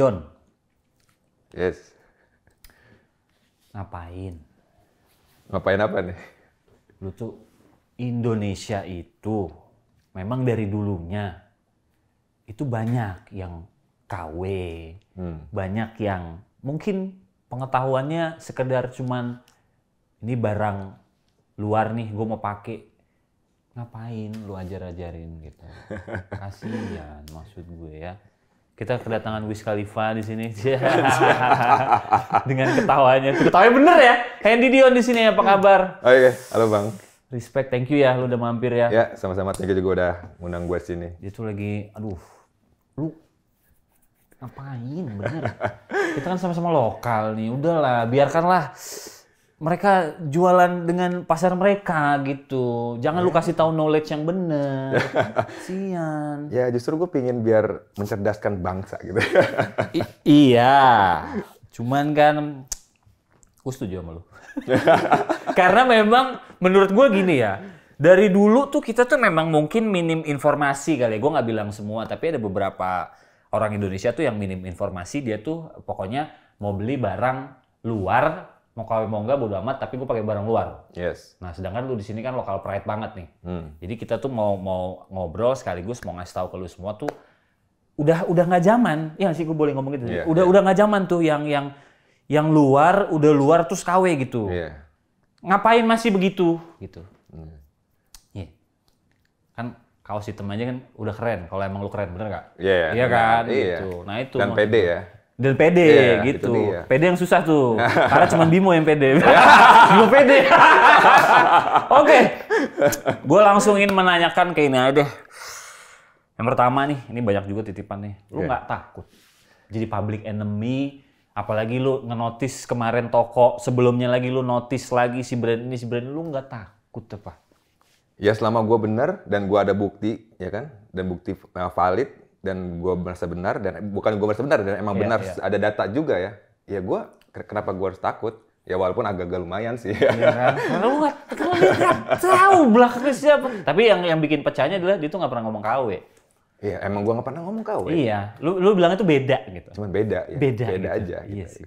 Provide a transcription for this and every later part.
Yon. Yes. Ngapain? Ngapain apa nih? Lu tuh Indonesia itu memang dari dulunya itu banyak yang KW, hmm. banyak yang mungkin pengetahuannya sekedar cuman ini barang luar nih gue mau pakai ngapain lu ajar-ajarin gitu kasihan maksud gue ya kita kedatangan Wiz Khalifa di sini dengan ketawanya. Ketawanya bener ya. Hendy Dion di sini apa kabar? Oke, okay. halo Bang. Respect, thank you ya lu udah mampir ya. Ya, sama-sama. Thank you juga udah ngundang gue sini. Dia tuh lagi aduh. Lu ngapain bener? kita kan sama-sama lokal nih. Udahlah, biarkanlah mereka jualan dengan pasar mereka gitu. Jangan yeah. lu ya. kasih tahu knowledge yang bener. Sian. Ya justru gue pingin biar mencerdaskan bangsa gitu. I iya. Cuman kan gue setuju sama lu. Karena memang menurut gue gini ya. Dari dulu tuh kita tuh memang mungkin minim informasi kali ya. Gue nggak bilang semua, tapi ada beberapa orang Indonesia tuh yang minim informasi. Dia tuh pokoknya mau beli barang luar mau kawin mau enggak bodo amat tapi gue pakai barang luar. Yes. Nah sedangkan lu di sini kan lokal pride banget nih. Hmm. Jadi kita tuh mau mau ngobrol sekaligus mau ngasih tahu ke lu semua tuh udah udah nggak zaman. Ya sih gue boleh ngomong gitu. Yeah, udah yeah. udah nggak zaman tuh yang yang yang luar udah luar terus kawin gitu. Yeah. Ngapain masih begitu gitu. Hmm. Iya. Yeah. Kan kaos hitam aja kan udah keren kalau emang lu keren bener nggak? Iya yeah, yeah, kan? Iya. Gitu. Nah itu. Dan pede ya dan pede yeah, gitu. Pede yang susah tuh. Karena cuma Bimo yang pede. Bimo pede. Oke. gua Gue langsung ingin menanyakan ke ini aja deh. Yang pertama nih, ini banyak juga titipan nih. Lu iya. nggak yeah. takut jadi public enemy apalagi lu ngenotis kemarin toko sebelumnya lagi lu notis lagi si brand ini si brand ini, lu nggak takut apa? Ya selama gue bener dan gue ada bukti ya kan dan bukti eh, valid dan gue merasa benar dan bukan gue merasa benar dan emang yeah, benar yeah. ada data juga ya ya gue kenapa gue harus takut ya walaupun agak-agak lumayan sih ya kan? lu nggak tahu belakangnya siapa tapi yang yang bikin pecahnya adalah dia tuh nggak pernah ngomong KW Iya, emang gue nggak pernah ngomong kau. Iya, lu lu bilang itu beda gitu. Cuman beda ya. Beda, beda gitu. aja. Gitu. Iya sih.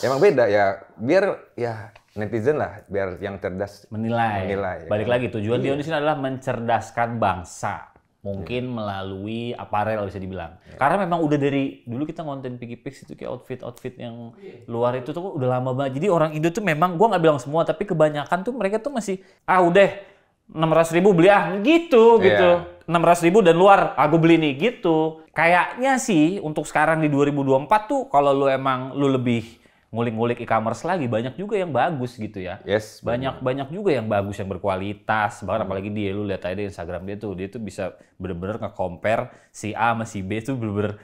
Ya, emang beda ya. Biar ya netizen lah, biar yang cerdas menilai. Menilai. Ya Balik ya. lagi tujuan iya. dia di sini adalah mencerdaskan bangsa mungkin yeah. melalui aparel bisa dibilang. Yeah. Karena memang udah dari dulu kita ngonten Piggy Pix itu kayak outfit-outfit yang iya. luar itu tuh udah lama banget. Jadi orang Indo tuh memang gua nggak bilang semua tapi kebanyakan tuh mereka tuh masih ah udah 600 ribu beli ah gitu yeah. gitu. 600 ribu dan luar aku ah, beli nih gitu. Kayaknya sih untuk sekarang di 2024 tuh kalau lu emang lu lebih ngulik-ngulik e-commerce lagi banyak juga yang bagus gitu ya. Yes. Banyak bener. banyak juga yang bagus yang berkualitas. Bahkan hmm. apalagi dia lu lihat aja di Instagram dia tuh dia tuh bisa bener-bener nge-compare si A sama si B tuh bener-bener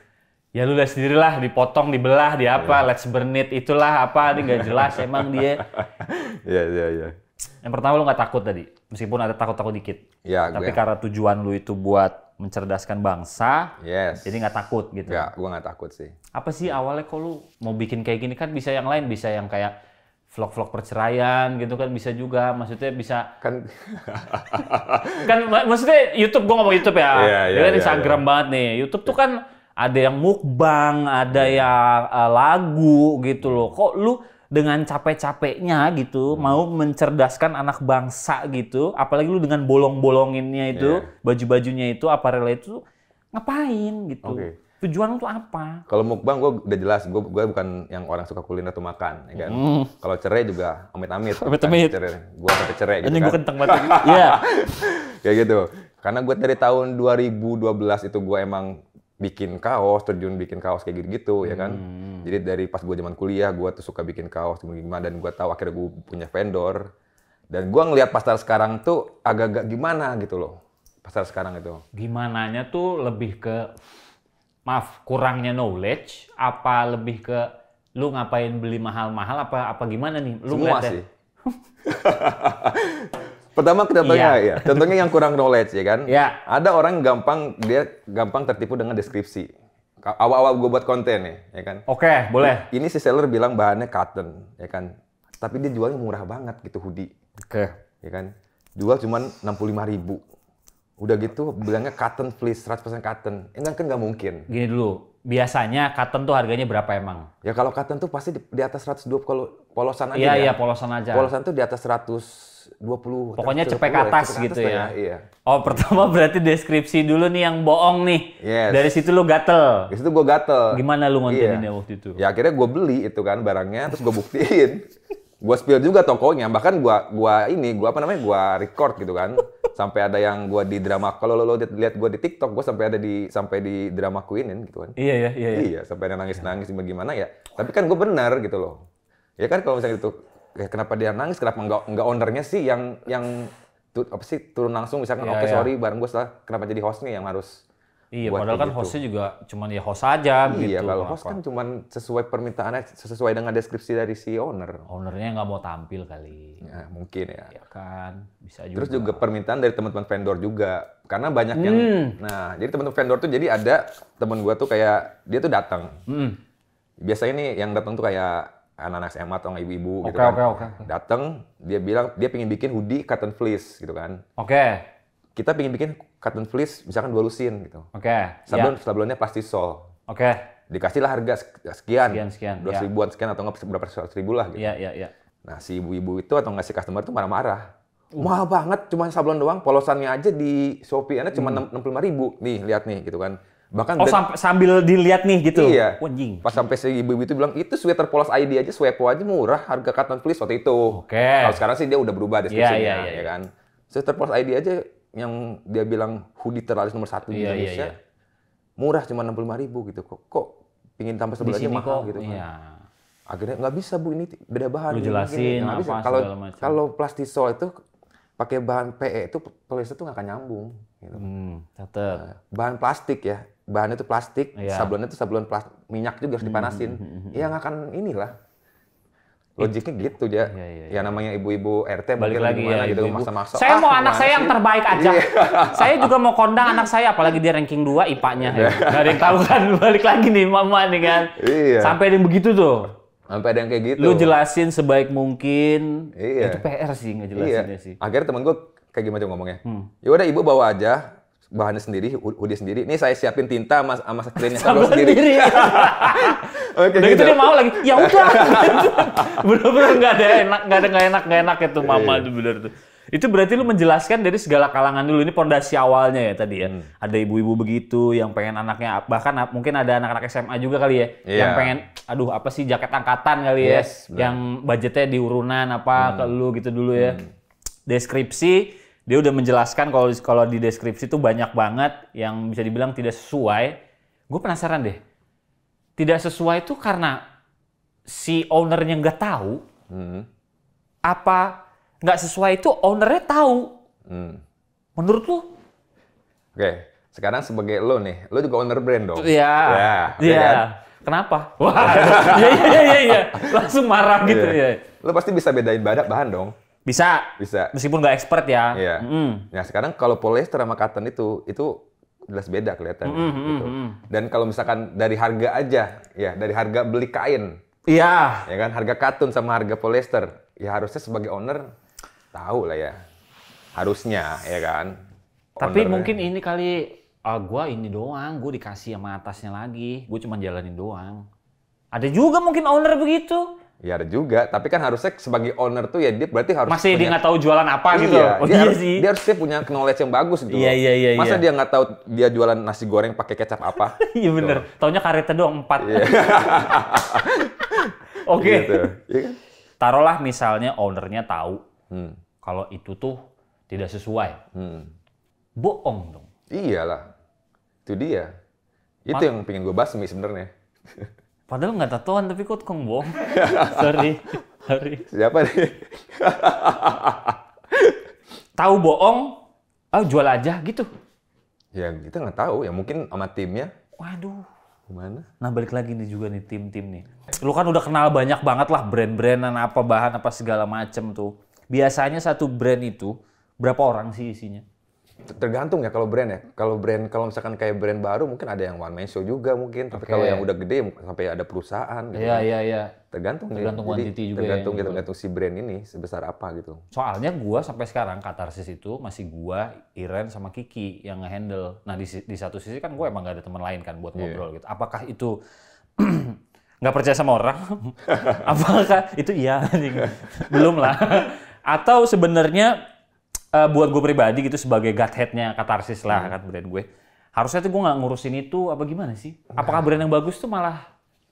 ya lu lihat sendirilah dipotong dibelah di apa yeah. let's burn it itulah apa ini nggak jelas emang dia. Iya iya iya. Yang pertama lu nggak takut tadi meskipun ada takut-takut dikit. Ya, Tapi gue... karena tujuan lu itu buat mencerdaskan bangsa. Yes. Jadi nggak takut gitu. Ya, gua nggak takut sih. Apa sih awalnya kok lu mau bikin kayak gini kan bisa yang lain, bisa yang kayak vlog-vlog perceraian gitu kan bisa juga maksudnya bisa kan kan maksudnya YouTube gua ngomong YouTube ya. Yeah, yeah, kan yeah, Instagram yeah. banget nih. YouTube tuh kan ada yang mukbang, ada iya. yang uh, lagu gitu loh. Kok lu dengan capek-capeknya gitu hmm. mau mencerdaskan anak bangsa gitu apalagi lu dengan bolong-bolonginnya itu yeah. baju-bajunya itu aparel itu ngapain gitu okay. tujuan lu apa kalau mukbang gue udah jelas gue gue bukan yang orang suka kuliner atau makan ya kan hmm. kalau cerai juga amit-amit amit-amit kan, gue sampai cerai gitu kan gue kentang banget iya kayak gitu karena gue dari tahun 2012 itu gue emang bikin kaos, terjun bikin kaos kayak gitu-gitu ya kan. Hmm. Jadi dari pas gue zaman kuliah gue tuh suka bikin kaos gimana dan gue tahu akhirnya gue punya vendor dan gue ngelihat pasar sekarang tuh agak-agak gimana gitu loh pasar sekarang itu. Gimananya tuh lebih ke maaf kurangnya knowledge apa lebih ke lu ngapain beli mahal-mahal apa apa gimana nih? Lu Semua sih. Pertama contohnya ya. Contohnya yang kurang knowledge ya kan. Yeah. Ada orang gampang dia gampang tertipu dengan deskripsi. Awal-awal gue buat konten ya, ya kan. Oke, okay, boleh. Ini si seller bilang bahannya cotton, ya kan. Tapi dia jualnya murah banget gitu hoodie. Oke. Okay. Ya kan. Jual puluh 65 ribu. Udah gitu bilangnya cotton fleece, 100% cotton. Ini eh, kan nggak mungkin. Gini dulu, biasanya cotton tuh harganya berapa emang? Ya kalau cotton tuh pasti di, di atas 120 kalau polosan aja. Iya, ya? iya, polosan aja. Polosan tuh di atas 120. Pokoknya cepek gitu atas, ya, gitu ya. Iya. Oh, pertama berarti deskripsi dulu nih yang bohong nih. Yes. Dari situ lu gatel. Dari situ gua gatel. Gimana lu ngontenin iya. waktu itu? Ya akhirnya gua beli itu kan barangnya terus gua buktiin. gua spill juga tokonya, bahkan gua gua ini gua apa namanya? gua record gitu kan. sampai ada yang gua di drama kalau lo, lo lihat gua di TikTok gua sampai ada di sampai di drama Queenin gitu kan. Iya, iya, iya. Iya, iya sampai ada nangis-nangis gimana ya. Tapi kan gua benar gitu loh ya kan kalau misalnya itu ya kenapa dia nangis kenapa enggak enggak ownernya sih yang yang tu, apa sih turun langsung misalkan yeah, oke okay, iya. yeah. sorry bareng gue salah kenapa jadi hostnya yang harus Iya, buat padahal kan gitu. hostnya juga cuman ya host aja iya, gitu. Iya, kalau host kan cuman sesuai permintaannya, sesuai dengan deskripsi dari si owner. Ownernya nggak mau tampil kali. Ya, mungkin ya. Iya kan, bisa juga. Terus juga permintaan dari teman-teman vendor juga, karena banyak hmm. yang. Nah, jadi teman-teman vendor tuh jadi ada teman gue tuh kayak dia tuh datang. Hmm. Biasanya nih yang datang tuh kayak anak-anak SMA atau ibu-ibu okay, gitu kan. Okay, okay. Datang, dia bilang dia pingin bikin hoodie cotton fleece gitu kan. Oke. Okay. Kita pingin bikin cotton fleece misalkan dua lusin gitu. Oke. Okay. Iya. Sablon yeah. sablonnya pasti sol. Oke. Okay. lah harga sekian. Sekian sekian. Dua yeah. ribuan sekian atau nggak berapa ratus ribu lah gitu. Iya yeah, iya yeah, iya. Yeah. Nah si ibu-ibu itu atau nggak si customer itu marah-marah. Uh. Mahal banget, cuma sablon doang. Polosannya aja di Shopee Anda cuma hmm. enam puluh lima ribu. Nih lihat nih gitu kan Bahkan oh, sambil dilihat nih gitu. Iya. Anjing. Pas sampai si ibu-ibu itu bilang, "Itu sweater polos ID aja, swepo aja murah, harga cotton fleece waktu itu." Oke. Okay. Kalau sekarang sih dia udah berubah iya, iya, deskripsinya, yeah, yeah, yeah, ya iya. kan. Sweater polos ID aja yang dia bilang hoodie teralis nomor satu di Indonesia. Murah cuma enam puluh ribu gitu kok. Kok pingin tambah sebelah aja mahal kok, gitu kan. Iya. Akhirnya nggak bisa Bu ini beda bahan. Lu jelasin gini, apa Kalau kalau plastisol itu pakai bahan PE itu polyester tuh nggak akan nyambung gitu. Hmm, tetap. Nah, bahan plastik ya bahannya itu plastik, yeah. sablonnya itu sablon plastik, minyak juga harus hmm, dipanasin. Mm-hmm. nggak akan inilah. Iya. Logiknya gitu iya, iya, ya. Yeah, yeah, yeah. Ya namanya ibu-ibu RT Balik lagi ya, gimana ya, gitu maksa-maksa. Saya ah, mau anak saya yang terbaik aja. Yeah. saya juga mau kondang anak saya apalagi dia ranking 2 IPA-nya. Yeah. Gak ada yang tahu kan balik lagi nih mama nih kan. Yeah. Sampai ada yang begitu tuh. Sampai ada yang kayak gitu. Lu jelasin sebaik mungkin. Iya. Itu PR sih ngejelasinnya sih. Akhirnya temen gue kayak gimana tuh ngomongnya. Hmm. Ya udah ibu bawa aja bahannya sendiri, hoodie sendiri. Ini saya siapin tinta mas sama screennya sama sendiri. sendiri. Oke, okay, udah gitu. gitu dia mau lagi. Ya udah. Bener-bener nggak ada enak, nggak ada nggak enak, nggak enak itu mama iya. itu bener tuh. Itu berarti lu menjelaskan dari segala kalangan dulu. Ini pondasi awalnya ya tadi ya. Hmm. Ada ibu-ibu begitu yang pengen anaknya, bahkan mungkin ada anak-anak SMA juga kali ya. Yeah. Yang pengen, aduh apa sih jaket angkatan kali ya, yes, ya. Bener. Yang budgetnya diurunan apa hmm. ke lu gitu dulu ya. Hmm. Deskripsi, dia udah menjelaskan kalau kalau di deskripsi tuh banyak banget yang bisa dibilang tidak sesuai. Gue penasaran deh. Tidak sesuai itu karena si ownernya nggak tahu. Hmm. Apa nggak sesuai itu ownernya tahu? Hmm. Menurut lu? Oke, okay. sekarang sebagai lo nih, lo juga owner brand dong. Iya. Yeah. Ya iya. Kan? Kenapa? Wah, iya iya iya iya. Langsung marah gitu ya. Lo pasti bisa bedain bahan dong. Bisa. Bisa. Meskipun nggak expert ya. Iya. Mm Nah sekarang kalau polyester sama cotton itu itu jelas beda kelihatan mm -hmm. gitu. Dan kalau misalkan dari harga aja, ya dari harga beli kain. Iya. Ya kan harga katun sama harga polyester, ya harusnya sebagai owner tahu lah ya. Harusnya ya kan. Tapi mungkin ini kali uh, ah, gue ini doang, gue dikasih sama atasnya lagi. Gue cuma jalanin doang. Ada juga mungkin owner begitu. Ya ada juga, tapi kan harusnya sebagai owner tuh ya dia berarti harus masih punya... dia nggak tahu jualan apa gitu iya, gitu. Oh, dia iya harus, sih. Dia harusnya punya knowledge yang bagus gitu. Iya iya iya. Masa iya. dia nggak tahu dia jualan nasi goreng pakai kecap apa? iya bener. Tahunya Taunya karetnya doang empat. Iya. Oke. Gitu. Iya kan? Taruhlah misalnya ownernya tahu hmm. kalau itu tuh tidak sesuai, hmm. bohong dong. Iyalah, itu dia. Itu Mas... yang pengen gue bahas sebenarnya. Padahal nggak tatoan tapi kok tukang bohong. sorry, sorry. Siapa nih? Tahu bohong, ah oh, jual aja gitu. Ya kita nggak tahu ya mungkin sama timnya. Waduh. Gimana? Nah balik lagi nih juga nih tim-tim nih. Lu kan udah kenal banyak banget lah brand-brandan apa bahan apa segala macem tuh. Biasanya satu brand itu berapa orang sih isinya? tergantung ya kalau brand ya. Kalau brand kalau misalkan kayak brand baru mungkin ada yang one man show juga mungkin. Tapi okay. kalau yang udah gede sampai ada perusahaan gitu. Iya kan. iya iya. Tergantung tergantung ya. Jadi, juga tergantung ya, tergantung gitu gitu. si brand ini sebesar apa gitu. Soalnya gua sampai sekarang katarsis itu masih gua, Iren sama Kiki yang ngehandle. Nah di, di satu sisi kan gua emang gak ada teman lain kan buat iya. ngobrol yeah. gitu. Apakah itu nggak percaya sama orang? Apakah itu iya? Belum lah. Atau sebenarnya uh, buat gue pribadi gitu sebagai godheadnya katarsis lah hmm. kan brand gue harusnya tuh gue nggak ngurusin itu apa gimana sih Enggak. apakah brand yang bagus tuh malah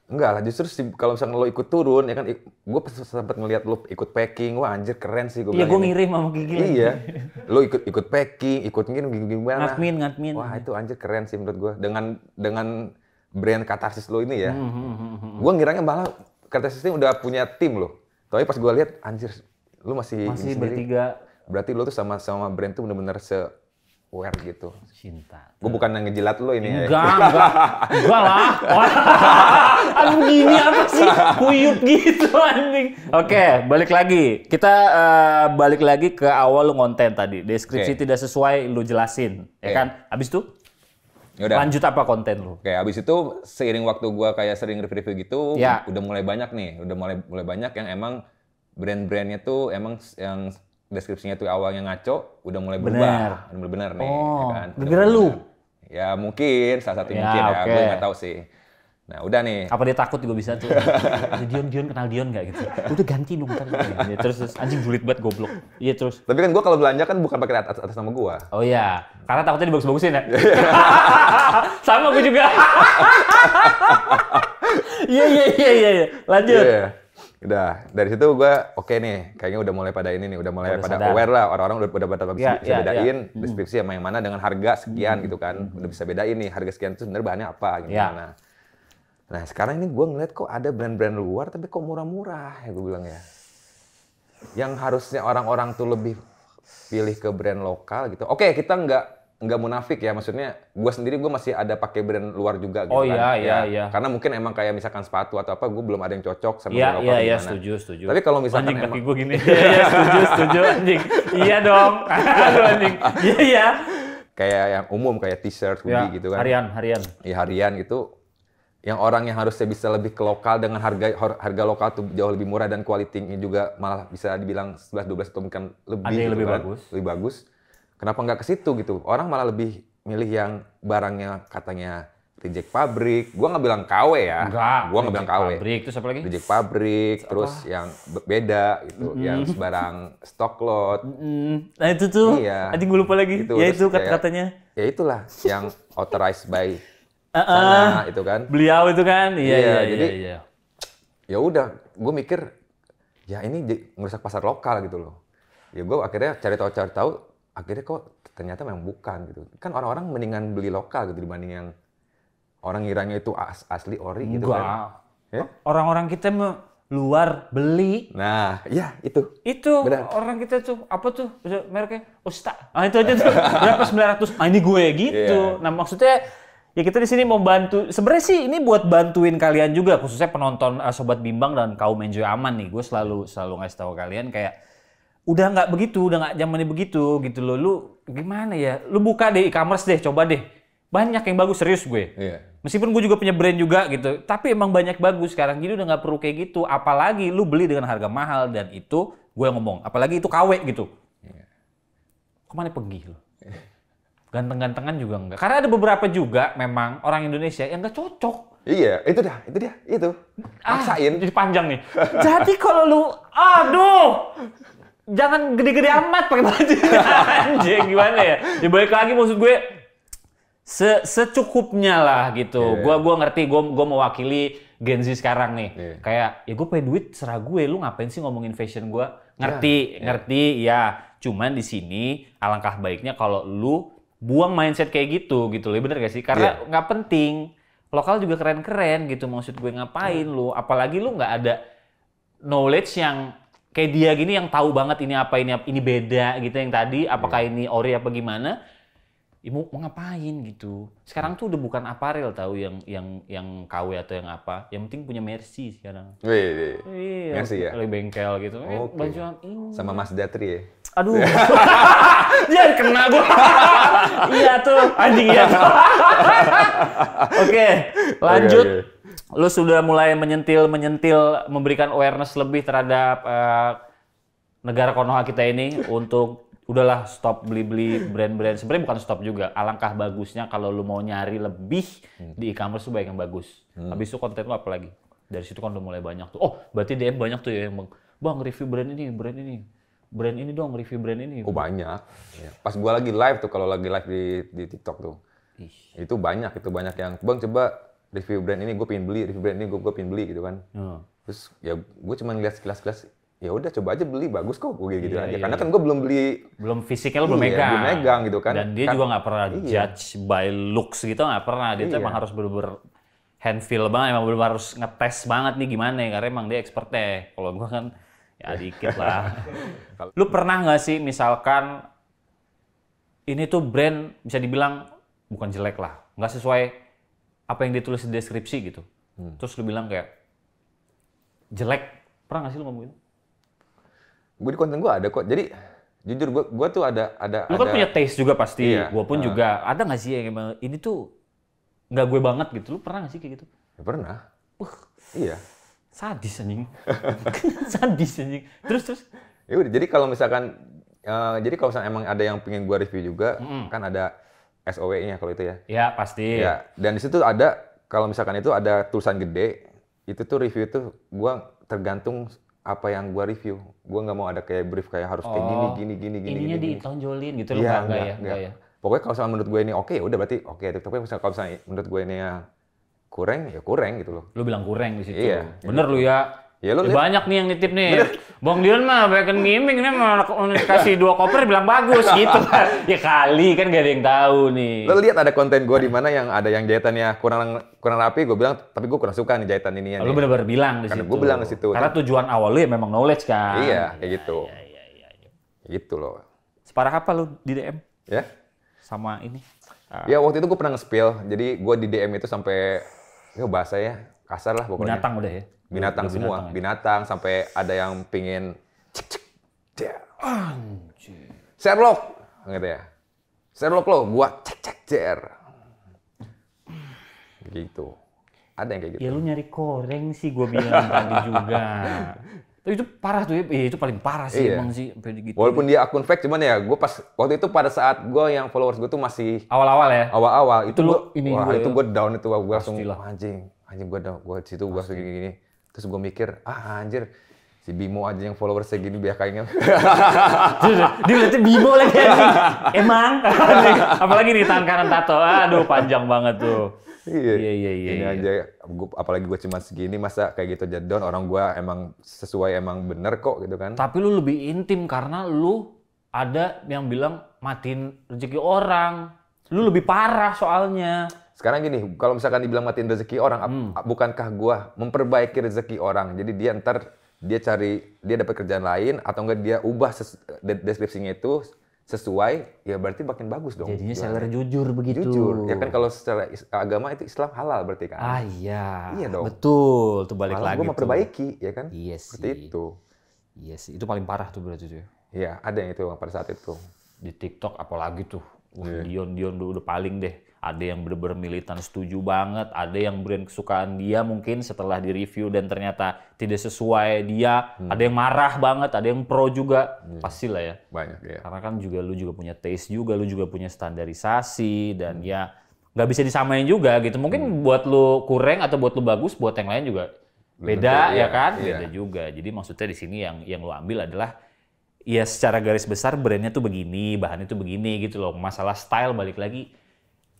Enggak lah, justru sih kalau misalnya lo ikut turun, ya kan, gue sempat ngeliat lo ikut packing, wah anjir keren sih gue Iya, gue ngirim sama Gigi. Iya, lo ikut ikut packing, ikut gini gimana. Ngatmin, ngatmin. Wah itu anjir keren sih menurut gue. Dengan dengan brand katarsis lo ini ya, Gue -hmm. hmm, hmm, hmm gue ngiranya malah katarsis ini udah punya tim lo. Tapi pas gue lihat, anjir, lu masih masih bertiga Berarti lo tuh sama sama brand tuh bener-bener se aware gitu. Cinta. Gue bukan ngejilat lo ini. Enggak, ya. enggak. Enggak lah. Aduh gini apa sih? Kuyup gitu anjing. Oke, okay, balik lagi. Kita uh, balik lagi ke awal lo konten tadi. Deskripsi okay. tidak sesuai lo jelasin. Okay. Ya kan? Abis itu? Yaudah. Lanjut apa konten lu? Oke, habis itu seiring waktu gua kayak sering review-review gitu, ya. udah mulai banyak nih, udah mulai mulai banyak yang emang brand-brandnya tuh emang yang deskripsinya tuh awalnya ngaco, udah mulai berubah. Udah mulai bener nih. Oh, ya kan? lu? Ya mungkin, salah satu ya, mungkin ya. Gue nggak tahu sih. Nah udah nih. Apa dia takut juga bisa tuh? Dion, Dion kenal Dion nggak gitu? Udah ganti dong kan Ya, terus, terus anjing julid banget goblok. Iya terus. Tapi kan gue kalau belanja kan bukan pakai atas, atas nama gue. Oh iya, karena takutnya dibagus-bagusin ya. Sama gue juga. Iya, iya iya iya iya. Lanjut. Yeah. Udah, dari situ gue oke okay nih, kayaknya udah mulai pada ini nih, udah mulai udah pada sadar. aware lah, orang-orang udah, udah pada iya, bisa, ya, bisa bedain ya. deskripsi sama yang mana dengan harga sekian hmm. gitu kan. Hmm. Udah bisa bedain nih, harga sekian itu sebenarnya bahannya apa, ya. nah Nah sekarang ini gue ngeliat kok ada brand-brand luar tapi kok murah-murah ya gue bilang ya. Yang harusnya orang-orang tuh lebih pilih ke brand lokal gitu. Oke okay, kita nggak nggak munafik ya maksudnya gue sendiri gue masih ada pakai brand luar juga gitu oh, kan iya, ya, iya, iya. karena mungkin emang kayak misalkan sepatu atau apa gue belum ada yang cocok sama yeah, iya, iya, iya, setuju setuju tapi kalau misalkan anjing, emang... kaki gue gini iya, iya, setuju setuju anjing iya dong aduh anjing iya iya kayak yang umum kayak t-shirt hoodie ya, gitu kan harian harian Iya harian gitu yang orang yang harusnya bisa lebih ke lokal dengan harga harga lokal tuh jauh lebih murah dan kualitinya juga malah bisa dibilang 11 12 atau mungkin lebih ada yang gitu lebih kan. bagus lebih bagus kenapa nggak ke situ gitu orang malah lebih milih yang barangnya katanya reject pabrik gua nggak bilang KW ya Enggak, gua nggak bilang KW pabrik itu siapa lagi reject pabrik apa? terus yang beda itu, mm yang barang stock lot mm nah itu tuh iya. Nanti gue lupa lagi itu. ya itu kata-katanya ya itulah yang authorized by uh-uh. sana itu kan beliau itu kan iya iya, iya jadi iya, iya. ya udah gue mikir ya ini merusak pasar lokal gitu loh ya gue akhirnya cari tahu cari tahu akhirnya kok ternyata memang bukan gitu. Kan orang-orang mendingan beli lokal gitu dibanding yang orang ngiranya itu as asli ori gitu kan? Enggak. kan. Eh? orang Orang-orang kita luar beli. Nah, ya itu. Itu Benar. orang kita tuh apa tuh mereknya Usta. Ah itu aja tuh berapa 900. Ah ini gue gitu. Yeah. Nah, maksudnya ya kita di sini mau bantu sebenarnya sih ini buat bantuin kalian juga khususnya penonton eh, sobat bimbang dan kaum enjoy aman nih gue selalu selalu ngasih tahu kalian kayak udah nggak begitu, udah nggak zamannya begitu gitu loh. Lu gimana ya? Lu buka deh e-commerce deh, coba deh. Banyak yang bagus serius gue. Iya. Meskipun gue juga punya brand juga gitu, tapi emang banyak bagus sekarang gini udah nggak perlu kayak gitu. Apalagi lu beli dengan harga mahal dan itu gue ngomong. Apalagi itu KW gitu. Iya. Kemana pergi lo? Ganteng-gantengan juga enggak. Karena ada beberapa juga memang orang Indonesia yang nggak cocok. Iya, itu dia, itu dia, itu. Ah, Maksain. Ah, jadi panjang nih. jadi kalau lu, aduh, jangan gede-gede amat pakai baju anjing gimana ya ya balik lagi maksud gue se secukupnya lah gitu yeah. gua gua ngerti gua gua mewakili Gen Z sekarang nih yeah. kayak ya gue pengen duit serah gue lu ngapain sih ngomongin fashion gue? ngerti yeah. Iya. ngerti ya cuman di sini alangkah baiknya kalau lu buang mindset kayak gitu gitu loh bener gak sih karena iya. nggak yeah. penting lokal juga keren-keren gitu maksud gue ngapain yeah. lu apalagi lu nggak ada knowledge yang kayak dia gini yang tahu banget ini apa ini apa ini beda gitu yang tadi apakah yeah. ini ori apa gimana Ibu mau, ngapain gitu. Sekarang tuh udah bukan aparel tahu yang yang yang KW atau yang apa. Yang penting punya Mercy sekarang. Wih, wih. Iya, Mercy ya. Dari bengkel gitu. Okay. baju ini. Sama Mas Datri ya. Aduh. ya, kena gua. iya tuh anjing ya. Oke, lanjut. Okay, okay. Lu sudah mulai menyentil menyentil memberikan awareness lebih terhadap uh, negara Konoha kita ini untuk udahlah stop beli-beli brand-brand. Sebenarnya bukan stop juga. Alangkah bagusnya kalau lu mau nyari lebih hmm. di e-commerce banyak yang bagus. Hmm. Habis itu konten lu apa lagi? Dari situ kan udah mulai banyak tuh. Oh, berarti DM banyak tuh ya yang bang, bang review brand ini, brand ini. Brand ini dong, review brand ini. Oh banyak. Ya. Pas gua lagi live tuh, kalau lagi live di, di TikTok tuh. Ih. Itu banyak, itu banyak yang, bang coba review brand ini gua pengen beli, review brand ini gua pengen beli gitu kan. Hmm. Terus ya gue cuma lihat sekilas kilas ya udah coba aja beli bagus kok gue gitu iya, aja iya, karena iya. kan gue belum beli belum fisiknya lo belum iya, megang belum megang gitu kan dan dia kan, juga nggak pernah iya. judge by looks gitu nggak pernah dia iya. emang harus bener-bener hand feel banget emang belum harus ngetes banget nih gimana ya karena emang dia expertnya kalau gue kan ya dikit lah lu pernah nggak sih misalkan ini tuh brand bisa dibilang bukan jelek lah nggak sesuai apa yang ditulis di deskripsi gitu hmm. terus lu bilang kayak jelek pernah nggak sih lu ngomong gitu gue di konten gue ada kok. Jadi jujur gue gue tuh ada ada. Lu kan ada, punya taste juga pasti. Iya, gue pun uh, juga ada nggak sih yang emang ini tuh nggak gue banget gitu. Lu pernah nggak sih kayak gitu? Ya, pernah. Uh, iya. Sadis anjing. sadis anjing. Terus terus. Ya udah. Jadi kalau misalkan uh, jadi kalau misalkan emang ada yang pengen gue review juga, mm -hmm. kan ada SOW-nya kalau itu ya. Ya pasti. Ya. Dan di situ ada kalau misalkan itu ada tulisan gede, itu tuh review tuh gue tergantung apa yang gue review. Gue nggak mau ada kayak brief kayak harus kayak gini oh, gini gini gini. Ininya gini, ditonjolin gitu loh iya, ya, enggak, ya? Enggak. ya. Pokoknya kalau misalnya menurut gue ini oke okay, ya udah berarti oke. Okay. Tapi misalnya kalau misalnya menurut gue ini ya kurang ya kurang gitu loh. Lu bilang kurang di situ. Iya. Bener gitu. lu ya Ya, lu ya banyak nih yang nitip nih. Bang Dion mah bacon gaming nih mau kasih dua koper bilang bagus gitu kan. Ya kali kan gak ada yang tahu nih. Lo lihat ada konten gue di mana yang ada yang jahitannya kurang kurang rapi, gue bilang tapi gue kurang suka nih jahitan ini. Lo bener-bener bilang di situ. Gue bilang di situ. Karena tujuan awal lu ya memang knowledge kan. Iya, kayak iya, gitu. Iya, iya, iya, iya. Gitu loh. Separah apa lu di DM? Ya? Sama ini. Uh. Ya waktu itu gue pernah nge-spill, jadi gue di DM itu sampai ya bahasa ya kasar lah pokoknya. Binatang udah ya binatang semua binatang, ya? binatang sampai ada yang pingin cek cek Sherlock gitu ya Sherlock lo buat cek cek cer gitu ada yang kayak gitu ya lu nyari koreng sih gua bilang tadi juga itu parah tuh ya, iya, itu paling parah sih iya. emang sih gitu. Walaupun dia akun fake cuman ya gue pas waktu itu pada saat gue yang followers gue tuh masih awal-awal ya. Awal-awal itu, itu lu, gua, ini wah, itu ya? gue down itu gue langsung anjing anjing gue down gue situ gue gini gini Terus gue mikir, ah anjir, si Bimo aja yang follower segini kayaknya. Dia liatnya Bimo lagi Emang? apalagi nih tangan kanan tato, aduh panjang banget tuh. Iya, iya, iya. iya ini iya. aja, gua, apalagi gue cuma segini, masa kayak gitu aja orang gue emang sesuai emang bener kok gitu kan. Tapi lu lebih intim karena lu ada yang bilang matiin rezeki orang. Lu lebih parah soalnya. Sekarang gini, kalau misalkan dibilang matiin rezeki orang, hmm. bukankah gua memperbaiki rezeki orang? Jadi dia ntar dia cari dia dapat kerjaan lain atau enggak dia ubah deskripsinya itu sesuai ya berarti makin bagus dong. Jadinya seller jujur begitu. Jujur. Ya kan kalau secara agama itu Islam halal berarti kan. Ah iya. Iya dong. Betul, tuh balik Malah lagi. Gue mau perbaiki ya kan? Iya sih. Seperti itu. Iya sih, itu paling parah tuh berarti tuh. Iya, ada yang itu pada saat itu. Di TikTok apalagi tuh. Wah, yeah. Dion Dion udah paling deh ada yang bener-bener militan setuju banget, ada yang brand kesukaan dia mungkin setelah direview dan ternyata tidak sesuai dia, hmm. ada yang marah banget, ada yang pro juga, hmm. pastilah ya. Banyak ya. Karena kan juga lu juga punya taste juga, lu juga punya standarisasi dan hmm. ya nggak bisa disamain juga gitu. Mungkin hmm. buat lu kurang atau buat lu bagus, buat yang lain juga beda Betul, iya, ya, iya, kan, iya. beda juga. Jadi maksudnya di sini yang yang lu ambil adalah ya secara garis besar brandnya tuh begini, bahannya tuh begini gitu loh. Masalah style balik lagi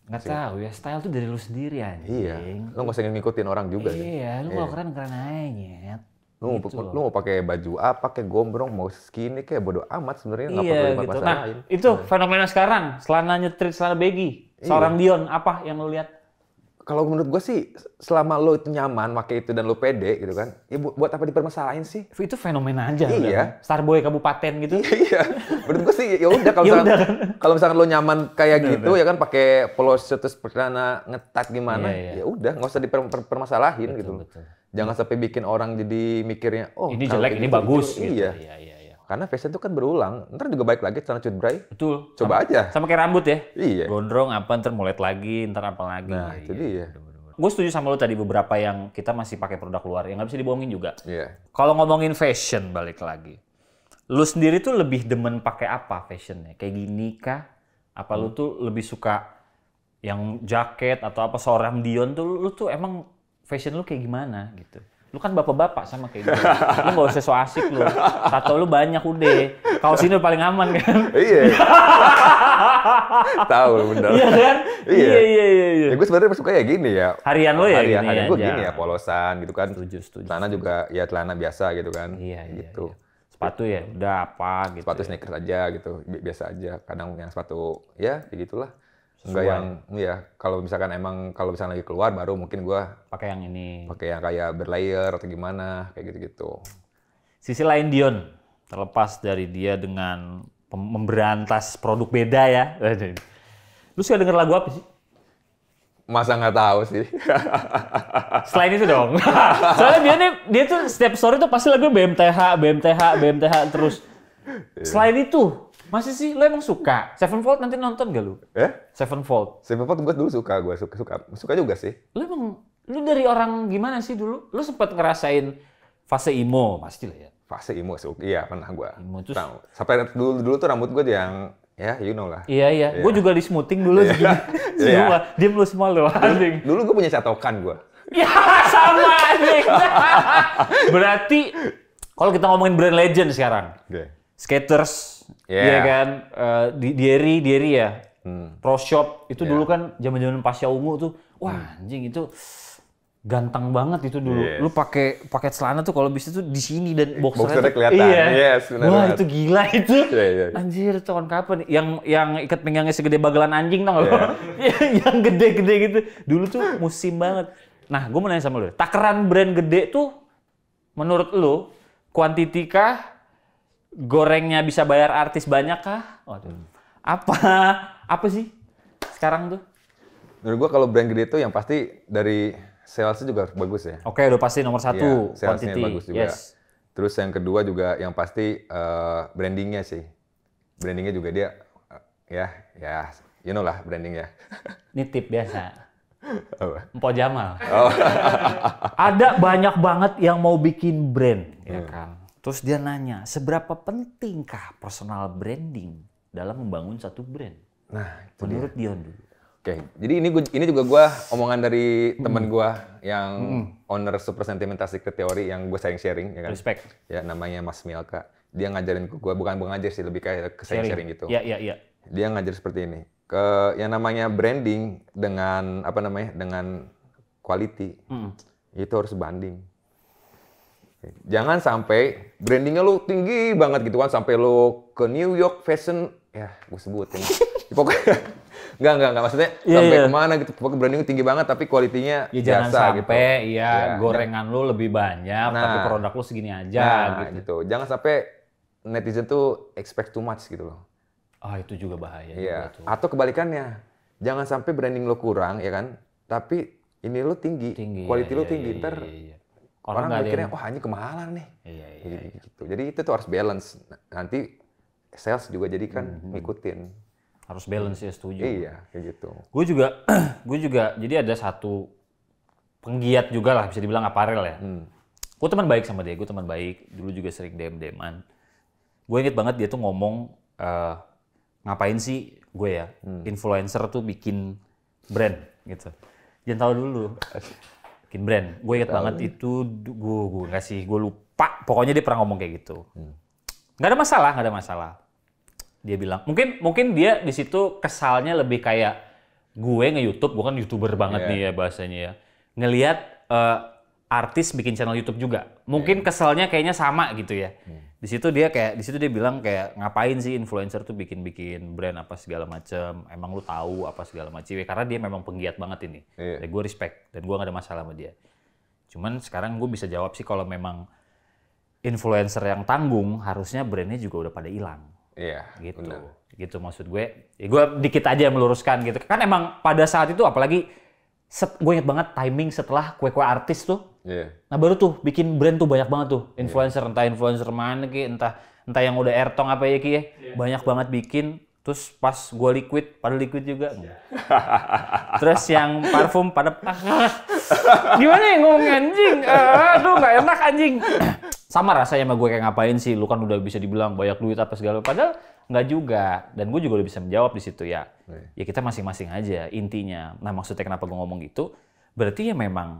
Nggak tahu ya, style tuh dari lu sendiri anjing. Iya, lu nggak usah ngikutin orang juga iya, nih. Iya, lu nggak iya. keren-keren aja nyet. Lu, mau, gitu lu mau pakai baju apa, kayak gombrong, mau skinny kayak bodo amat sebenarnya nggak iya, perlu gitu. Nah, itu iya. fenomena sekarang, Selananya nyetrit, selananya baggy. Iya. Seorang Dion, apa yang lu lihat? kalau menurut gue sih selama lo itu nyaman pakai itu dan lo pede gitu kan ya bu buat apa dipermasalahin sih itu fenomena aja iya Star starboy kabupaten gitu iya iya. menurut gue sih ya udah kalau ya misalkan, kalau misalkan lo nyaman kayak udah, gitu udah. ya kan pakai polos terus perdana ngetat gimana ya iya. ya udah nggak usah dipermasalahin gitu betul. jangan sampai bikin orang jadi mikirnya oh ini jelek ini, ini gitu, bagus gitu. gitu. iya iya, iya karena fashion itu kan berulang. Ntar juga baik lagi celana cut break. Betul. Coba sama, aja. Sama kayak rambut ya. Iya. Gondrong apa ntar mulet lagi, ntar apa lagi. Nah, jadi iya. Ya gue setuju sama lo tadi beberapa yang kita masih pakai produk luar yang nggak bisa dibohongin juga. Iya. Yeah. Kalau ngomongin fashion balik lagi, lo sendiri tuh lebih demen pakai apa fashionnya? Kayak gini kah? Apa hmm. lo tuh lebih suka yang jaket atau apa seorang Dion tuh lo tuh emang fashion lo kayak gimana gitu? lu kan bapak-bapak sama kayak gue. lu gak usah so asik lu. Tato lu banyak udah. Kaos ini paling aman kan? Iya. Tahu bener. Iya kan? Iya iya iya. iya. iya. Ya, gue sebenarnya suka ya gini ya. Harian lu ya harian, gini harian ya. gue gini ya polosan gitu kan. Setuju, setuju. Celana juga ya celana biasa gitu kan. Iya iya. Gitu. Iya. Sepatu ya udah apa gitu. Sepatu ya. sneakers aja gitu, biasa aja. Kadang yang sepatu ya begitulah. Ya Enggak yang ya kalau misalkan emang kalau misalkan lagi keluar baru mungkin gua pakai yang ini. Pakai yang kayak berlayer atau gimana kayak gitu-gitu. Sisi lain Dion terlepas dari dia dengan memberantas produk beda ya. Lu suka denger lagu apa sih? Masa nggak tahu sih. Selain itu dong. Soalnya dia nih, dia tuh setiap story tuh pasti lagu BMTH, BMTH, BMTH terus. Iya. Selain itu, masih sih, lo emang suka? Sevenfold nanti nonton gak lu? Eh? Sevenfold. Sevenfold gue dulu suka, gue suka, suka, suka juga sih. Lo emang, lo dari orang gimana sih dulu? Lo sempet ngerasain fase emo pasti lah ya? Fase emo, iya pernah gue. Emo terus? Sampai dulu, dulu tuh rambut gue yang Ya, you know lah. Iya, iya. Yeah. Gue juga di smoothing dulu yeah. segini. Iya. yeah. Diem lu semua lu, Dulu, dulu gue punya catokan gue. ya, sama anjing. Berarti, kalau kita ngomongin brand legend sekarang. Okay. Skaters, Iya yeah. yeah, kan? Uh, di Dieri, Dieri ya. Hmm. Pro Shop itu yeah. dulu kan zaman-zaman Pasya Ungu tuh, wah hmm. anjing itu ganteng banget itu dulu. Yes. Lu pakai paket celana tuh kalau bisa tuh di sini dan eh, boxernya, boxernya kelihatan. Iya. Yes, benar Wah, banget. itu gila itu. Yeah, yeah, yeah. Anjir, tahun kapan yang yang ikat pinggangnya segede bagelan anjing tuh, iya. yeah. yang gede-gede gitu. Dulu tuh musim banget. Nah, gue mau nanya sama lu. Takaran brand gede tuh menurut lu kuantitikah? gorengnya bisa bayar artis banyak kah? Waduh. Hmm. Apa apa sih sekarang tuh? Menurut gua kalau brand gede itu yang pasti dari salesnya juga bagus ya. Oke, okay, udah pasti nomor satu. Ya, salesnya quantity. bagus juga. Yes. Terus yang kedua juga yang pasti uh, brandingnya sih. Brandingnya juga dia uh, ya ya you know lah ya. tip Nitip biasa. Empo Jamal. Oh. Ada banyak banget yang mau bikin brand, ya kan. Terus dia nanya, seberapa pentingkah personal branding dalam membangun satu brand? Nah, itu menurut dia. Dion dulu. Oke, jadi ini gua, ini juga gue omongan dari mm. temen gue yang mm. owner Super Sentimental Secret Theory yang gue sharing-sharing, ya kan? Respect. Ya, namanya Mas milka Dia ngajarin ke gue, bukan mengajar sih, lebih kayak ke sharing-sharing gitu. Iya, iya, iya. Dia ngajar seperti ini. Ke yang namanya branding dengan, apa namanya, dengan quality, mm. itu harus banding. Jangan sampai brandingnya lu tinggi banget gitu kan sampai lu ke New York Fashion ya gue sebutin pokoknya nggak nggak nggak maksudnya yeah, sampai yeah. kemana gitu pokoknya branding tinggi banget tapi kualitinya ya, biasa jangan gitu. sampai gitu. ya, ya gorengan ya. lu lebih banyak nah, tapi produk lu segini aja nah, gitu. gitu jangan sampai netizen tuh expect too much gitu loh ah oh, itu juga bahaya ya. juga atau kebalikannya jangan sampai branding lu kurang ya kan tapi ini lu tinggi, tinggi lo ya, lu ya, tinggi ya, ya, ya, ya orang, nggak mikirnya oh, hanya kemahalan nih iya, iya, jadi, iya. gitu jadi itu tuh harus balance nanti sales juga jadi kan mm -hmm. ngikutin harus balance ya setuju iya kayak gitu gue juga gue juga jadi ada satu penggiat juga lah bisa dibilang aparel ya hmm. gue teman baik sama dia gue teman baik dulu juga sering dm deman gue inget banget dia tuh ngomong uh, ngapain sih gue ya hmm. influencer tuh bikin brand gitu jangan tahu dulu bikin brand. Gue inget banget ya. itu gue gue sih gue lupa. Pokoknya dia pernah ngomong kayak gitu. Hmm. Gak ada masalah, gak ada masalah. Dia bilang mungkin mungkin dia di situ kesalnya lebih kayak gue nge YouTube, gue kan youtuber banget yeah. nih ya bahasanya ya. Ngelihat uh, artis bikin channel YouTube juga. Iya, Mungkin yeah. keselnya kayaknya sama gitu ya. Yeah. Hmm. Di situ dia kayak di situ dia bilang kayak ngapain sih influencer tuh bikin-bikin brand apa segala macam. Emang lu tahu apa segala macam. Ya, karena dia memang penggiat banget ini. Yeah. Dan gue respect dan gue gak ada masalah sama dia. Cuman sekarang gue bisa jawab sih kalau memang influencer yang tanggung harusnya brandnya juga udah pada hilang. Iya. Yeah, gitu. Bener. Gitu maksud gue. Ya gue dikit aja meluruskan gitu. Kan emang pada saat itu apalagi set, gue inget banget timing setelah kue-kue artis tuh Yeah. Nah baru tuh bikin brand tuh banyak banget tuh influencer yeah. entah influencer mana ki entah entah yang udah ertong apa ya ki yeah. Iya. banyak banget bikin terus pas gua liquid pada liquid juga yeah. terus yang parfum pada gimana ya ngomong anjing ah, ah, aduh nggak enak anjing sama rasanya sama gue kayak ngapain sih lu kan udah bisa dibilang banyak duit apa segala padahal nggak juga dan gue juga udah bisa menjawab di situ ya yeah. ya kita masing-masing aja intinya nah maksudnya kenapa gue ngomong gitu berarti ya memang